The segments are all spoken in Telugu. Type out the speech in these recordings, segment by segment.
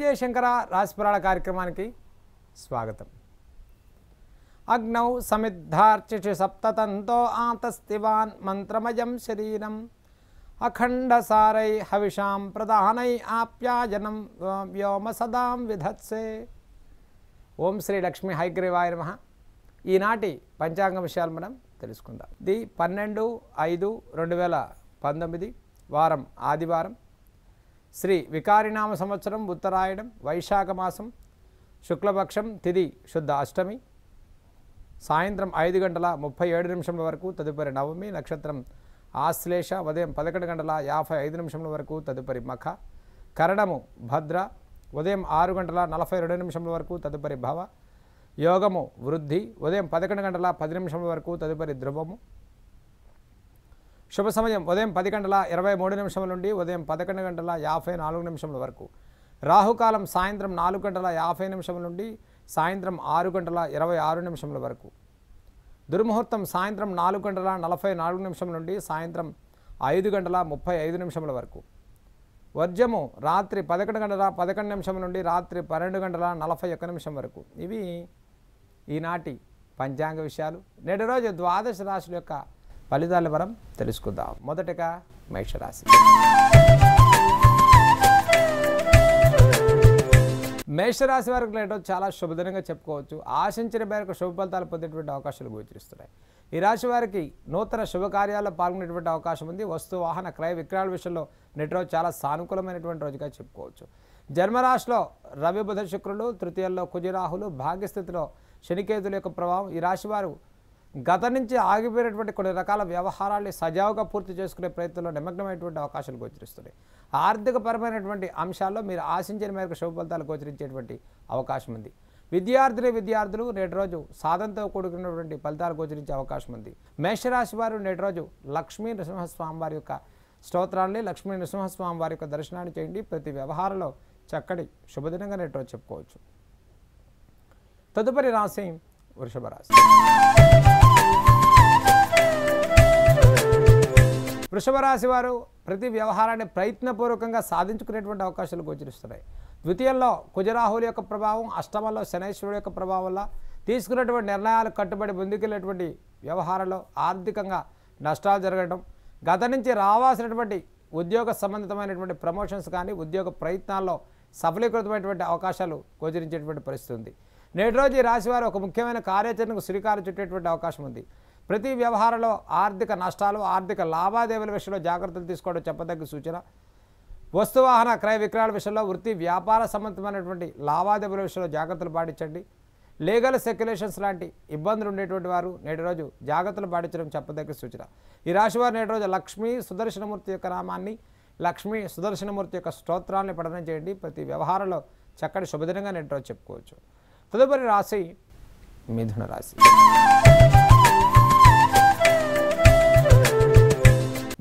జయ జయశంకర రాశిపురాల కార్యక్రమానికి స్వాగతం అగ్నౌ సమిద్ధార్చిషు సప్తతంతో ఆతస్తివాన్ మంత్రమయం శరీరం అఖండసారై హవిషాం ప్రధానై ఆప్యాజనం వ్యోమ సదాం విధత్సే ఓం శ్రీ లక్ష్మి హైగ్రీవాయ నమ ఈనాటి పంచాంగ విషయాలు మనం తెలుసుకుందాం ది పన్నెండు ఐదు రెండు వేల పంతొమ్మిది వారం ఆదివారం శ్రీ వికారినామ సంవత్సరం ఉత్తరాయణం వైశాఖ మాసం శుక్లపక్షం తిది శుద్ధ అష్టమి సాయంత్రం ఐదు గంటల ముప్పై ఏడు నిమిషముల వరకు తదుపరి నవమి నక్షత్రం ఆశ్లేష ఉదయం పదకొండు గంటల యాభై ఐదు నిమిషముల వరకు తదుపరి మఖ కరణము భద్ర ఉదయం ఆరు గంటల నలభై రెండు నిమిషముల వరకు తదుపరి భవ యోగము వృద్ధి ఉదయం పదకొండు గంటల పది నిమిషముల వరకు తదుపరి ధ్రువము శుభ సమయం ఉదయం పది గంటల ఇరవై మూడు నిమిషం నుండి ఉదయం పదకొండు గంటల యాభై నాలుగు నిమిషముల వరకు రాహుకాలం సాయంత్రం నాలుగు గంటల యాభై నిమిషం నుండి సాయంత్రం ఆరు గంటల ఇరవై ఆరు నిమిషముల వరకు దుర్ముహూర్తం సాయంత్రం నాలుగు గంటల నలభై నాలుగు నిమిషం నుండి సాయంత్రం ఐదు గంటల ముప్పై ఐదు నిమిషముల వరకు వర్జము రాత్రి పదకొండు గంటల పదకొండు నిమిషం నుండి రాత్రి పన్నెండు గంటల నలభై ఒక్క నిమిషం వరకు ఇవి ఈనాటి పంచాంగ విషయాలు నేటి రోజు ద్వాదశ రాశుల యొక్క ఫలితాలు మనం తెలుసుకుందాం మొదటగా మేషరాశి మేషరాశి వారికి లేటో చాలా శుభదినంగా చెప్పుకోవచ్చు ఆశించిన మేరకు శుభ ఫలితాలు పొందేటువంటి అవకాశాలు గోచరిస్తున్నాయి ఈ రాశి వారికి నూతన శుభకార్యాల్లో పాల్గొనేటువంటి అవకాశం ఉంది వస్తు వాహన క్రయ విక్రయాల విషయంలో నెట్రో చాలా సానుకూలమైనటువంటి రోజుగా చెప్పుకోవచ్చు జన్మరాశిలో రవి బుధ శుక్రులు తృతీయంలో కుజరాహులు భాగ్యస్థితిలో శనికేతుల యొక్క ప్రభావం ఈ రాశి వారు గత నుంచి ఆగిపోయినటువంటి కొన్ని రకాల వ్యవహారాన్ని సజావుగా పూర్తి చేసుకునే ప్రయత్నంలో నిమగ్నమైనటువంటి అవకాశాలు గోచరిస్తున్నాయి ఆర్థికపరమైనటువంటి అంశాల్లో మీరు ఆశించిన మేరకు శుభ ఫలితాలు గోచరించేటువంటి అవకాశం ఉంది విద్యార్థులే విద్యార్థులు నేటి రోజు సాధనతో కూడుకున్నటువంటి ఫలితాలు గోచరించే అవకాశం ఉంది మేషరాశి వారు నేటి రోజు లక్ష్మీ నృసింహస్వామి వారి యొక్క స్తోత్రాన్ని లక్ష్మీ నృసింహస్వామి వారి యొక్క దర్శనాన్ని చేయండి ప్రతి వ్యవహారంలో చక్కటి శుభదినంగా నేటి రోజు చెప్పుకోవచ్చు తదుపరి రాశి వృషభ రాశి వృషభ రాశి వారు ప్రతి వ్యవహారాన్ని ప్రయత్నపూర్వకంగా సాధించుకునేటువంటి అవకాశాలు గోచరిస్తున్నాయి ద్వితీయంలో కుజరాహుల యొక్క ప్రభావం అష్టమంలో శనైశ్వరుడు యొక్క ప్రభావం వల్ల తీసుకున్నటువంటి నిర్ణయాలు కట్టుబడి ముందుకెళ్ళేటువంటి వ్యవహారంలో ఆర్థికంగా నష్టాలు జరగడం గత నుంచి రావాల్సినటువంటి ఉద్యోగ సంబంధితమైనటువంటి ప్రమోషన్స్ కానీ ఉద్యోగ ప్రయత్నాల్లో సఫలీకృతమైనటువంటి అవకాశాలు గోచరించేటువంటి పరిస్థితి ఉంది నేటి రోజు ఈ రాశివారు ఒక ముఖ్యమైన కార్యాచరణకు శ్రీకారం చుట్టేటువంటి అవకాశం ఉంది ప్రతి వ్యవహారంలో ఆర్థిక నష్టాలు ఆర్థిక లావాదేవీల విషయంలో జాగ్రత్తలు తీసుకోవడం చెప్పదగ్గ సూచన వస్తువాహన క్రయ విక్రయాల విషయంలో వృత్తి వ్యాపార సంబంధమైనటువంటి లావాదేవీల విషయంలో జాగ్రత్తలు పాటించండి లీగల్ సెక్యులేషన్స్ లాంటి ఇబ్బందులు ఉండేటువంటి వారు నేటి రోజు జాగ్రత్తలు పాటించడం చెప్పదగ్గ సూచన ఈ రాశి వారు నేటి రోజు లక్ష్మీ సుదర్శనమూర్తి యొక్క నామాన్ని లక్ష్మీ సుదర్శనమూర్తి యొక్క స్తోత్రాన్ని పఠనం చేయండి ప్రతి వ్యవహారంలో చక్కటి శుభదినంగా నేటి రోజు చెప్పుకోవచ్చు తదుపరి రాశి మిథున రాశి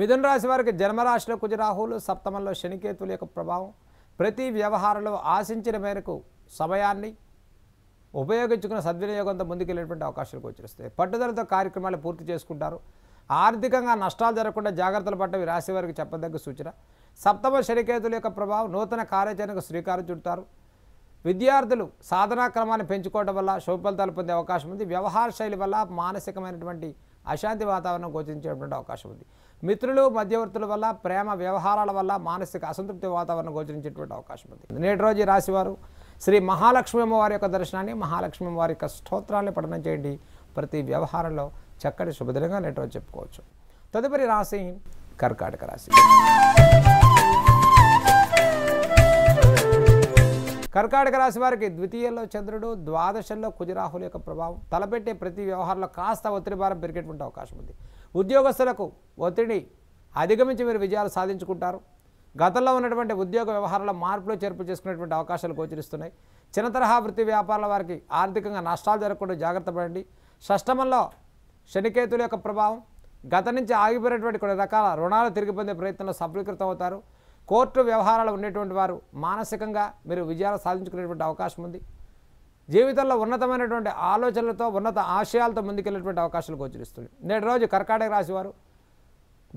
మిథున రాశి వారికి జన్మరాశిలో రాహువులు సప్తమంలో శనికేతుల యొక్క ప్రభావం ప్రతి వ్యవహారంలో ఆశించిన మేరకు సమయాన్ని ఉపయోగించుకున్న సద్వినియోగంతో ముందుకెళ్ళేటువంటి అవకాశాలు గోచరిస్తాయి పట్టుదలతో కార్యక్రమాలు పూర్తి చేసుకుంటారు ఆర్థికంగా నష్టాలు జరగకుండా జాగ్రత్తలు పడ్డవి రాశి వారికి చెప్పదగ్గ సూచన సప్తమ శనికేతుల యొక్క ప్రభావం నూతన కార్యాచరణకు శ్రీకారం చుడతారు విద్యార్థులు సాధనా క్రమాన్ని పెంచుకోవడం వల్ల శుభఫలితాలు పొందే అవకాశం ఉంది వ్యవహార శైలి వల్ల మానసికమైనటువంటి అశాంతి వాతావరణం గోచించేటువంటి అవకాశం ఉంది మిత్రులు మధ్యవర్తుల వల్ల ప్రేమ వ్యవహారాల వల్ల మానసిక అసంతృప్తి వాతావరణం గోచరించేటువంటి అవకాశం ఉంది నేటి రోజు రాశివారు శ్రీ మహాలక్ష్మి అమ్మవారి యొక్క దర్శనాన్ని మహాలక్ష్మి అమ్మవారి యొక్క స్తోత్రాన్ని పఠనం చేయండి ప్రతి వ్యవహారంలో చక్కటి శుభదినంగా నేటి రోజు చెప్పుకోవచ్చు తదుపరి రాశి కర్కాటక రాశి కర్కాటక రాశి వారికి ద్వితీయంలో చంద్రుడు ద్వాదశంలో కుజరాహుల యొక్క ప్రభావం తలపెట్టే ప్రతి వ్యవహారంలో కాస్త ఒత్తిడి భారం పెరిగేటువంటి అవకాశం ఉంది ఉద్యోగస్తులకు ఒత్తిడి అధిగమించి మీరు విజయాలు సాధించుకుంటారు గతంలో ఉన్నటువంటి ఉద్యోగ వ్యవహారాల మార్పులు చేర్పు చేసుకునేటువంటి అవకాశాలు గోచరిస్తున్నాయి చిన్న తరహా వృత్తి వ్యాపారాల వారికి ఆర్థికంగా నష్టాలు జరగకుండా జాగ్రత్త పడండి షష్టమంలో శనికేతుల యొక్క ప్రభావం గత నుంచి ఆగిపోయినటువంటి కొన్ని రకాల రుణాలు తిరిగి పొందే ప్రయత్నంలో సఫలీకృతం అవుతారు కోర్టు వ్యవహారాలు ఉండేటువంటి వారు మానసికంగా మీరు విజయాలు సాధించుకునేటువంటి అవకాశం ఉంది జీవితంలో ఉన్నతమైనటువంటి ఆలోచనలతో ఉన్నత ఆశయాలతో ముందుకెళ్ళేటువంటి అవకాశాలు గోచరిస్తుంది నేటి రోజు కర్కాటక రాశివారు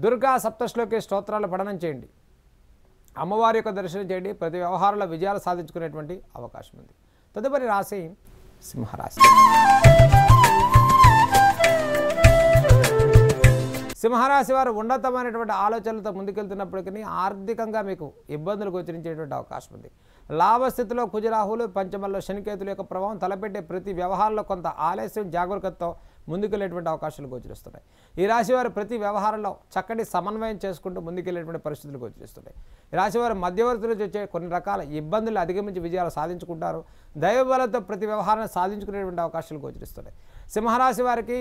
దుర్గా సప్తశ్లోకి స్తోత్రాలు పఠనం చేయండి అమ్మవారి యొక్క దర్శనం చేయండి ప్రతి వ్యవహారంలో విజయాలు సాధించుకునేటువంటి అవకాశం ఉంది తదుపరి రాశి సింహరాశి సింహరాశి వారు ఉన్నతమైనటువంటి ఆలోచనలతో ముందుకెళ్తున్నప్పటికీ ఆర్థికంగా మీకు ఇబ్బందులు గోచరించేటువంటి అవకాశం ఉంది లాభస్థితిలో కుజరాహులు పంచమల్లో శనికేతుల యొక్క ప్రభావం తలపెట్టే ప్రతి వ్యవహారంలో కొంత ఆలస్యం జాగరూకతతో ముందుకెళ్లేటువంటి అవకాశాలు గోచరిస్తున్నాయి ఈ రాశివారు ప్రతి వ్యవహారంలో చక్కటి సమన్వయం చేసుకుంటూ ముందుకెళ్లేటువంటి పరిస్థితులు గోచరిస్తున్నాయి ఈ రాశివారు మధ్యవర్తుల నుంచి వచ్చే కొన్ని రకాల ఇబ్బందులు అధిగమించి విజయాలు సాధించుకుంటారు దైవబలంతో ప్రతి వ్యవహారాన్ని సాధించుకునేటువంటి అవకాశాలు గోచరిస్తున్నాయి సింహరాశి వారికి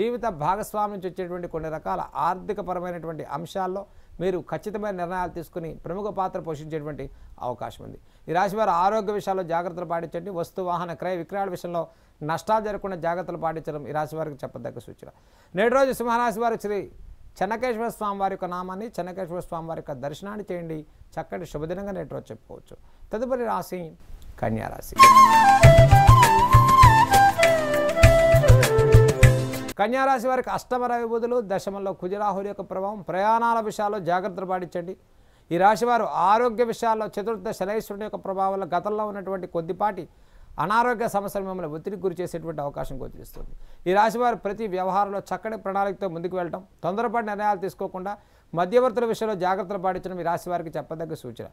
జీవిత భాగస్వామి నుంచి వచ్చేటువంటి కొన్ని రకాల ఆర్థికపరమైనటువంటి అంశాల్లో మీరు ఖచ్చితమైన నిర్ణయాలు తీసుకుని ప్రముఖ పాత్ర పోషించేటువంటి అవకాశం ఉంది ఈ రాశి వారు ఆరోగ్య విషయాల్లో జాగ్రత్తలు పాటించండి వస్తు వాహన క్రయ విక్రయాల విషయంలో నష్టాలు జరగకుండా జాగ్రత్తలు పాటించడం ఈ రాశి వారికి చెప్పదగ్గ సూచన నేటి రోజు సింహరాశి వారు శ్రీ చెన్నకేశ్వర స్వామి వారి యొక్క నామాన్ని చెన్నకేశ్వర స్వామి వారి యొక్క దర్శనాన్ని చేయండి చక్కటి శుభదినంగా నేటి రోజు చెప్పుకోవచ్చు తదుపరి రాశి కన్యారాశి కన్యారాశి వారికి అష్టమ రవి బుధులు దశమంలో కుజరాహుల యొక్క ప్రభావం ప్రయాణాల విషయాల్లో జాగ్రత్తలు పాటించండి ఈ రాశివారు ఆరోగ్య విషయాల్లో చతుర్థ శనైశ్వరుని యొక్క ప్రభావంలో గతంలో ఉన్నటువంటి కొద్దిపాటి అనారోగ్య సమస్యలు మిమ్మల్ని ఒత్తిడికి గురి చేసేటువంటి అవకాశం గోచరిస్తుంది ఈ రాశివారు ప్రతి వ్యవహారంలో చక్కటి ప్రణాళికతో ముందుకు వెళ్ళడం తొందరపడి నిర్ణయాలు తీసుకోకుండా మధ్యవర్తుల విషయంలో జాగ్రత్తలు పాటించడం ఈ రాశివారికి చెప్పదగ్గ సూచన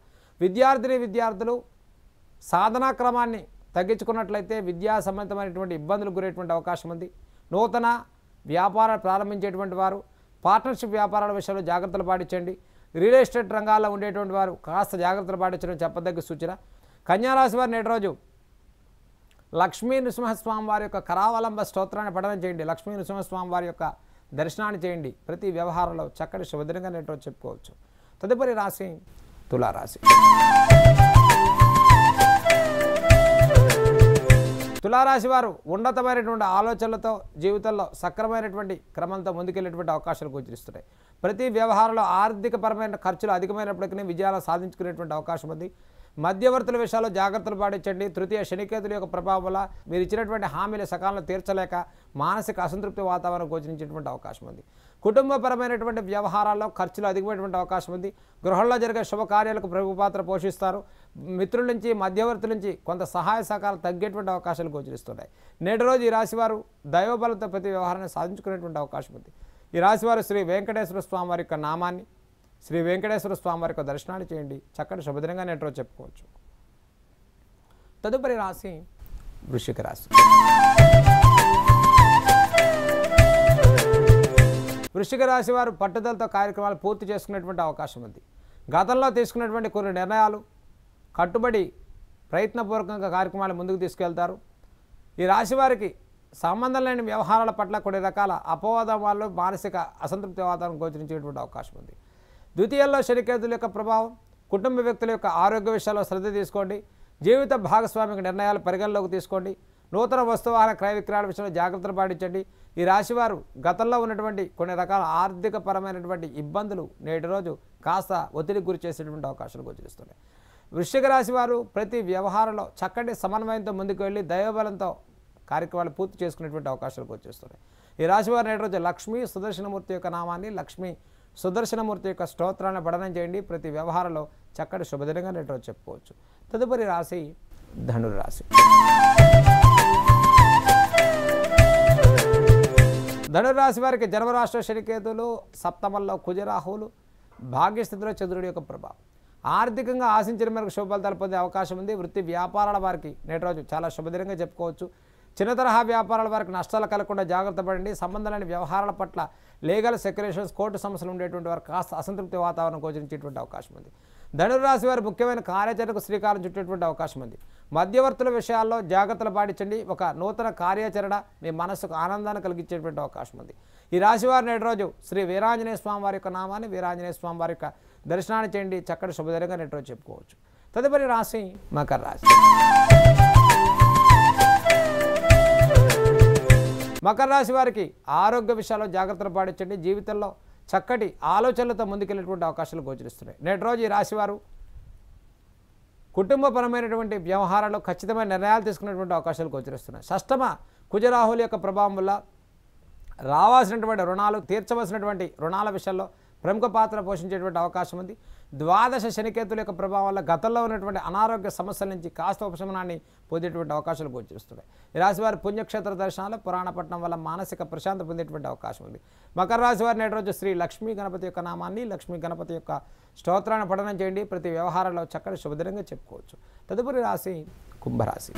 విద్యార్థిని విద్యార్థులు సాధనా క్రమాన్ని తగ్గించుకున్నట్లయితే విద్యా సంబంధమైనటువంటి ఇబ్బందులు గురేటువంటి అవకాశం ఉంది నూతన వ్యాపారాలు ప్రారంభించేటువంటి వారు పార్ట్నర్షిప్ వ్యాపారాల విషయంలో జాగ్రత్తలు పాటించండి రియల్ ఎస్టేట్ రంగాల్లో ఉండేటువంటి వారు కాస్త జాగ్రత్తలు పాటించడం చెప్పదగ్గ సూచన కన్యారాశి వారు నేటి రోజు లక్ష్మీ నృసింహస్వామి వారి యొక్క కరావలంబ స్తోత్రాన్ని పఠనం చేయండి లక్ష్మీ నృసింహస్వామి వారి యొక్క దర్శనాన్ని చేయండి ప్రతి వ్యవహారంలో చక్కటి శుభదినంగా నేటి రోజు చెప్పుకోవచ్చు తదుపరి రాశి తులారాశి తులారాశి వారు ఉన్నతమైనటువంటి ఆలోచనలతో జీవితంలో సక్రమైనటువంటి క్రమంతో ముందుకెళ్ళేటువంటి అవకాశాలు గోచరిస్తున్నాయి ప్రతి వ్యవహారంలో ఆర్థికపరమైన ఖర్చులు అధికమైనప్పటికీ విజయాలు సాధించుకునేటువంటి అవకాశం ఉంది మధ్యవర్తుల విషయాల్లో జాగ్రత్తలు పాటించండి తృతీయ శనికేతుల యొక్క ప్రభావం వల్ల మీరు ఇచ్చినటువంటి హామీలు సకాలంలో తీర్చలేక మానసిక అసంతృప్తి వాతావరణం గోచరించేటువంటి అవకాశం ఉంది కుటుంబపరమైనటువంటి వ్యవహారాల్లో ఖర్చులు అధికమైనటువంటి అవకాశం ఉంది గృహంలో జరిగే శుభకార్యాలకు ప్రభు పాత్ర పోషిస్తారు మిత్రుల నుంచి మధ్యవర్తుల నుంచి కొంత సహాయ సహకారాలు తగ్గేటువంటి అవకాశాలు గోచరిస్తున్నాయి నేటి రోజు ఈ రాశివారు దైవబలంతో ప్రతి వ్యవహారాన్ని సాధించుకునేటువంటి అవకాశం ఉంది ఈ రాశివారు శ్రీ వెంకటేశ్వర స్వామి వారి యొక్క నామాన్ని శ్రీ వెంకటేశ్వర స్వామి వారి యొక్క దర్శనాన్ని చేయండి చక్కటి శుభదినంగా నేటి రోజు చెప్పుకోవచ్చు తదుపరి రాశి వృషిక రాశి వృషిక రాశి వారు పట్టుదలతో కార్యక్రమాలు పూర్తి చేసుకునేటువంటి అవకాశం ఉంది గతంలో తీసుకున్నటువంటి కొన్ని నిర్ణయాలు కట్టుబడి ప్రయత్నపూర్వకంగా కార్యక్రమాలు ముందుకు తీసుకెళ్తారు ఈ రాశి వారికి సంబంధం లేని వ్యవహారాల పట్ల కొన్ని రకాల వాళ్ళు మానసిక అసంతృప్తి వాతావరణం గోచరించేటువంటి అవకాశం ఉంది ద్వితీయంలో శనికేతుల యొక్క ప్రభావం కుటుంబ వ్యక్తుల యొక్క ఆరోగ్య విషయాల్లో శ్రద్ధ తీసుకోండి జీవిత భాగస్వామిక నిర్ణయాలు పరిగణలోకి తీసుకోండి నూతన వస్తువాహన క్రయ విక్రయాల విషయంలో జాగ్రత్తలు పాటించండి ఈ రాశివారు గతంలో ఉన్నటువంటి కొన్ని రకాల ఆర్థిక పరమైనటువంటి ఇబ్బందులు నేటి రోజు కాస్త ఒత్తిడికి గురి చేసేటువంటి అవకాశాలు గోచరిస్తున్నాయి వృశ్చిక రాశి వారు ప్రతి వ్యవహారంలో చక్కటి సమన్వయంతో ముందుకు వెళ్ళి దైవబలంతో కార్యక్రమాలు పూర్తి చేసుకునేటువంటి అవకాశాలు గోచరిస్తున్నాయి ఈ రాశి వారు నేటి రోజు లక్ష్మీ సుదర్శనమూర్తి యొక్క నామాన్ని లక్ష్మీ సుదర్శనమూర్తి యొక్క స్తోత్రాన్ని పఠనం చేయండి ప్రతి వ్యవహారంలో చక్కటి శుభదినంగా నేటి రోజు చెప్పుకోవచ్చు తదుపరి రాశి ధనురాశి ధనురాశి వారికి జన్మరాష్ట్ర శనికేతులు సప్తమంలో కుజరాహువులు భాగ్యస్థితిలో చంద్రుడి యొక్క ప్రభావం ఆర్థికంగా ఆశించిన మేరకు శుభఫలితాలు పొందే అవకాశం ఉంది వృత్తి వ్యాపారాల వారికి నేటి రోజు చాలా శుభదినంగా చెప్పుకోవచ్చు చిన్న తరహా వ్యాపారాల వారికి నష్టాలు కలగకుండా జాగ్రత్త పడండి సంబంధాలైన వ్యవహారాల పట్ల లీగల్ సెక్యులేషన్స్ కోర్టు సమస్యలు ఉండేటువంటి వారు కాస్త అసంతృప్తి వాతావరణం గోచరించేటువంటి అవకాశం ఉంది ధనురాశి వారి ముఖ్యమైన కార్యాచరణకు శ్రీకారం చుట్టేటువంటి అవకాశం ఉంది మధ్యవర్తుల విషయాల్లో జాగ్రత్తలు పాటించండి ఒక నూతన కార్యాచరణ మీ మనసుకు ఆనందాన్ని కలిగించేటువంటి అవకాశం ఉంది ఈ రాశివారి నేటి రోజు శ్రీ వీరాంజనేయ స్వామి వారి యొక్క నామాన్ని వీరాంజనేయ స్వామి వారి యొక్క దర్శనాన్ని చేయండి చక్కటి శుభదరంగా నేటి రోజు చెప్పుకోవచ్చు తదుపరి రాశి మకర రాశి మకర రాశి వారికి ఆరోగ్య విషయాల్లో జాగ్రత్తలు పాటించండి జీవితంలో చక్కటి ఆలోచనలతో ముందుకెళ్ళేటువంటి అవకాశాలు గోచరిస్తున్నాయి నేటి రోజు ఈ రాశివారు కుటుంబపరమైనటువంటి వ్యవహారాల్లో ఖచ్చితమైన నిర్ణయాలు తీసుకునేటువంటి అవకాశాలు గోచరిస్తున్నాయి షష్టమ కుజరాహుల యొక్క ప్రభావం వల్ల రావాల్సినటువంటి రుణాలు తీర్చవలసినటువంటి రుణాల విషయంలో ప్రముఖ పాత్ర పోషించేటువంటి అవకాశం ఉంది ద్వాదశ శనికేతుల యొక్క ప్రభావం వల్ల గతంలో ఉన్నటువంటి అనారోగ్య సమస్యల నుంచి కాస్త ఉపశమనాన్ని పొందేటువంటి అవకాశాలు గోచరిస్తున్నాయి ఈ రాశివారి పుణ్యక్షేత్ర దర్శనాలు పురాణపట్నం వల్ల మానసిక ప్రశాంత పొందేటువంటి అవకాశం ఉంది మకర రాశి వారి నేటి రోజు శ్రీ లక్ష్మీ గణపతి యొక్క నామాన్ని లక్ష్మీ గణపతి యొక్క స్తోత్రాన్ని పఠనం చేయండి ప్రతి వ్యవహారంలో చక్కటి శుభదరంగా చెప్పుకోవచ్చు తదుపరి రాశి కుంభరాశి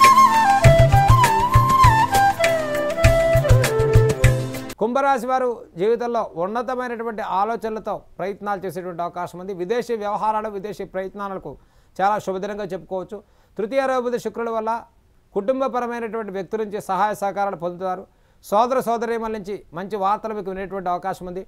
కుంభరాశి వారు జీవితంలో ఉన్నతమైనటువంటి ఆలోచనలతో ప్రయత్నాలు చేసేటువంటి అవకాశం ఉంది విదేశీ వ్యవహారాలు విదేశీ ప్రయత్నాలకు చాలా శుభదినంగా చెప్పుకోవచ్చు తృతీయ రవిబుధ శుక్రుల వల్ల కుటుంబపరమైనటువంటి వ్యక్తుల నుంచి సహాయ సహకారాలు పొందుతారు సోదర సోదరీమల నుంచి మంచి వార్తలు మీకు వినేటువంటి అవకాశం ఉంది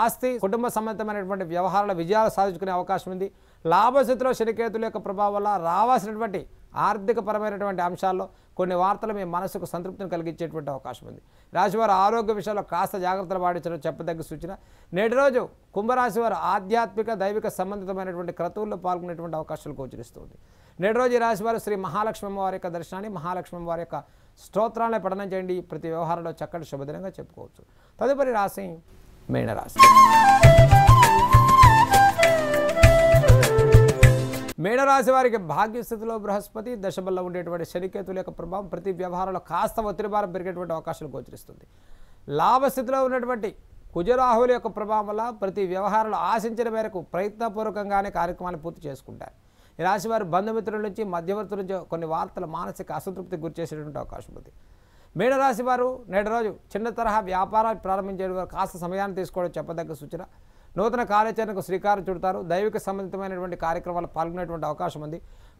ఆస్తి కుటుంబ సంబంధమైనటువంటి వ్యవహారాల విజయాలు సాధించుకునే అవకాశం ఉంది లాభస్థితిలో శనికేతుల యొక్క ప్రభావం వల్ల రావాల్సినటువంటి ఆర్థికపరమైనటువంటి అంశాల్లో కొన్ని వార్తలు మీ మనసుకు సంతృప్తిని కలిగించేటువంటి అవకాశం ఉంది రాశివారు ఆరోగ్య విషయంలో కాస్త జాగ్రత్తలు పాటించడం చెప్పదగ్గ సూచన నేటి రోజు కుంభరాశి వారు ఆధ్యాత్మిక దైవిక సంబంధితమైనటువంటి క్రతువుల్లో పాల్గొనేటువంటి అవకాశాలు గోచరిస్తుంది నేటి రోజు ఈ రాశివారు శ్రీ మహాలక్ష్మి వారి యొక్క దర్శనాన్ని మహాలక్ష్మి వారి యొక్క స్తోత్రాలను పఠనం చేయండి ప్రతి వ్యవహారంలో చక్కటి శుభదినంగా చెప్పుకోవచ్చు తదుపరి రాశి మేనరాశి మేడరాశి వారికి భాగ్యస్థితిలో బృహస్పతి దశబల్లో ఉండేటువంటి శనికేతుల యొక్క ప్రభావం ప్రతి వ్యవహారంలో కాస్త ఒత్తిడిభారం పెరిగేటువంటి అవకాశాలు గోచరిస్తుంది లాభస్థితిలో ఉన్నటువంటి కుజరాహువుల యొక్క ప్రభావం వల్ల ప్రతి వ్యవహారంలో ఆశించిన మేరకు ప్రయత్నపూర్వకంగానే కార్యక్రమాలు పూర్తి చేసుకుంటారు ఈ రాశి వారి బంధుమిత్రుల నుంచి మధ్యవర్తుల నుంచి కొన్ని వార్తలు మానసిక అసంతృప్తి గురిచేసేటువంటి అవకాశం ఉంది మేడరాశి వారు నేటి రోజు చిన్న తరహా వ్యాపారాలు ప్రారంభించే వారు కాస్త సమయాన్ని తీసుకోవడం చెప్పదగ్గ సూచన నూతన కార్యాచరణకు శ్రీకారం చుడతారు దైవిక సంబంధితమైనటువంటి కార్యక్రమాలు పాల్గొనేటువంటి అవకాశం ఉంది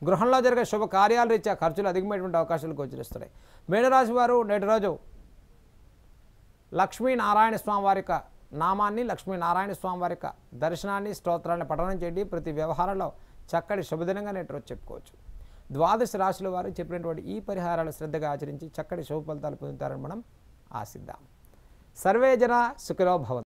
గృహంలో జరిగే శుభ కార్యాల రీత్యా ఖర్చులు అధికమైనటువంటి అవకాశాలు గోచరిస్తున్నాయి మీనరాశి వారు నేటి రోజు లక్ష్మీనారాయణ స్వామి వారి యొక్క నామాన్ని లక్ష్మీనారాయణ స్వామి వారి యొక్క దర్శనాన్ని స్తోత్రాన్ని పఠనం చేయండి ప్రతి వ్యవహారంలో చక్కటి శుభదినంగా నేటి రోజు చెప్పుకోవచ్చు ద్వాదశ రాశుల వారు చెప్పినటువంటి ఈ పరిహారాలు శ్రద్ధగా ఆచరించి చక్కటి శుభ ఫలితాలు పొందుతారని మనం ఆశిద్దాం సర్వే జన సుఖిలో భవంతు